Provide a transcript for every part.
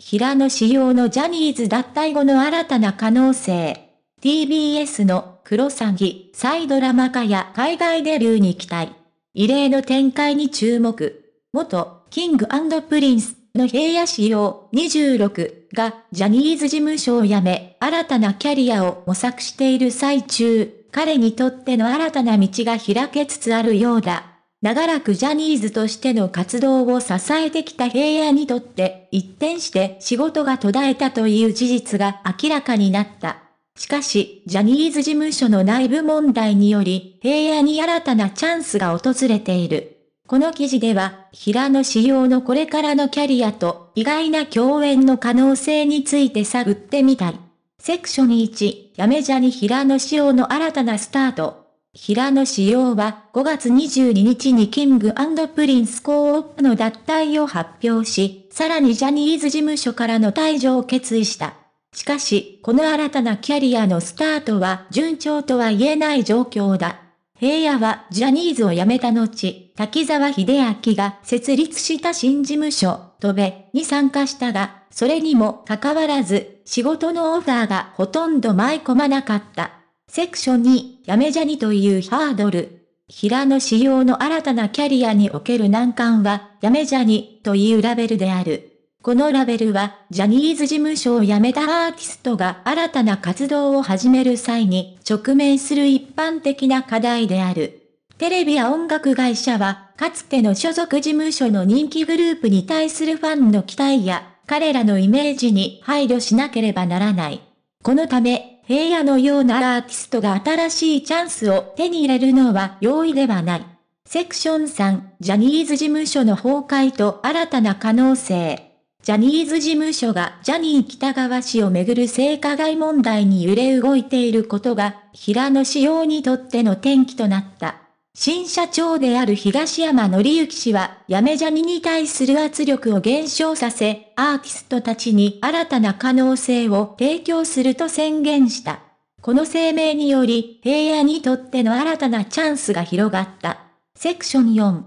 平野仕様のジャニーズ脱退後の新たな可能性。TBS の黒詐欺、再ドラマ化や海外デビューに期待。異例の展開に注目。元、キングプリンスの平野仕様26がジャニーズ事務所を辞め、新たなキャリアを模索している最中、彼にとっての新たな道が開けつつあるようだ。長らくジャニーズとしての活動を支えてきた平野にとって、一転して仕事が途絶えたという事実が明らかになった。しかし、ジャニーズ事務所の内部問題により、平野に新たなチャンスが訪れている。この記事では、平野仕様のこれからのキャリアと、意外な共演の可能性について探ってみたい。セクション1、やめじゃに平野仕様の新たなスタート。平野紫耀は5月22日にキングプリンスコープの脱退を発表し、さらにジャニーズ事務所からの退場を決意した。しかし、この新たなキャリアのスタートは順調とは言えない状況だ。平野はジャニーズを辞めた後、滝沢秀明が設立した新事務所、戸部に参加したが、それにもかかわらず、仕事のオファーがほとんど舞い込まなかった。セクション2、やめじゃにというハードル。平野仕様の新たなキャリアにおける難関は、やめじゃにというラベルである。このラベルは、ジャニーズ事務所を辞めたアーティストが新たな活動を始める際に直面する一般的な課題である。テレビや音楽会社は、かつての所属事務所の人気グループに対するファンの期待や、彼らのイメージに配慮しなければならない。このため、平野のようなアーティストが新しいチャンスを手に入れるのは容易ではない。セクション3、ジャニーズ事務所の崩壊と新たな可能性。ジャニーズ事務所がジャニー北川氏をめぐる性加害問題に揺れ動いていることが、平野紫耀にとっての転機となった。新社長である東山紀之氏は、やめジャニに対する圧力を減少させ、アーティストたちに新たな可能性を提供すると宣言した。この声明により、平野にとっての新たなチャンスが広がった。セクション4、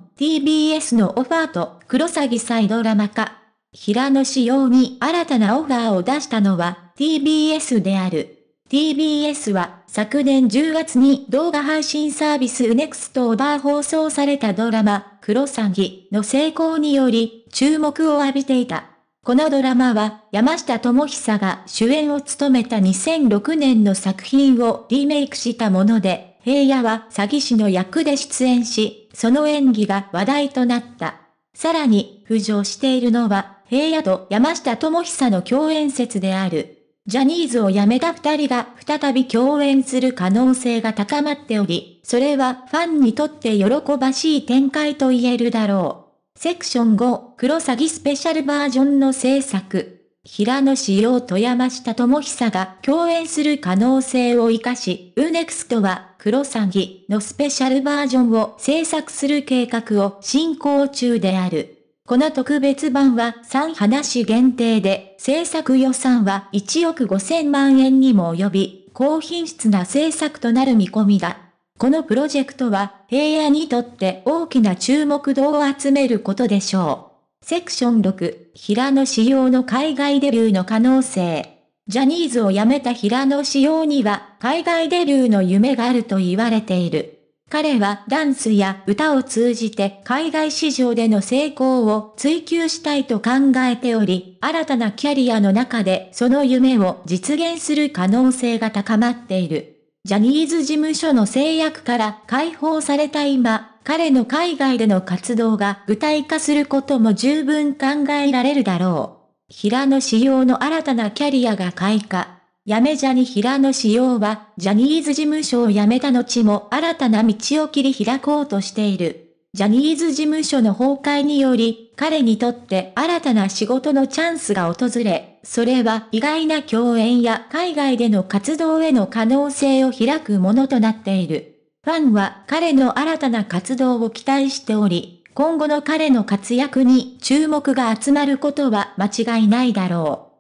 TBS のオファーと、黒詐欺サイドラマ化。平野仕様に新たなオファーを出したのは、TBS である。TBS は昨年10月に動画配信サービス UNEXT オーバー放送されたドラマ、クロサギの成功により注目を浴びていた。このドラマは山下智久が主演を務めた2006年の作品をリメイクしたもので、平野は詐欺師の役で出演し、その演技が話題となった。さらに浮上しているのは平野と山下智久の共演説である。ジャニーズを辞めた二人が再び共演する可能性が高まっており、それはファンにとって喜ばしい展開と言えるだろう。セクション5、黒詐欺スペシャルバージョンの制作。平野志陽と山下智久が共演する可能性を活かし、ウネクストは、黒詐欺のスペシャルバージョンを制作する計画を進行中である。この特別版は3話限定で、制作予算は1億5000万円にも及び、高品質な制作となる見込みだ。このプロジェクトは、平野にとって大きな注目度を集めることでしょう。セクション6、平野仕様の海外デビューの可能性。ジャニーズを辞めた平野仕様には、海外デビューの夢があると言われている。彼はダンスや歌を通じて海外市場での成功を追求したいと考えており、新たなキャリアの中でその夢を実現する可能性が高まっている。ジャニーズ事務所の制約から解放された今、彼の海外での活動が具体化することも十分考えられるだろう。平野仕様の新たなキャリアが開花。やめジャニ平野紫耀は、ジャニーズ事務所を辞めた後も新たな道を切り開こうとしている。ジャニーズ事務所の崩壊により、彼にとって新たな仕事のチャンスが訪れ、それは意外な共演や海外での活動への可能性を開くものとなっている。ファンは彼の新たな活動を期待しており、今後の彼の活躍に注目が集まることは間違いないだろう。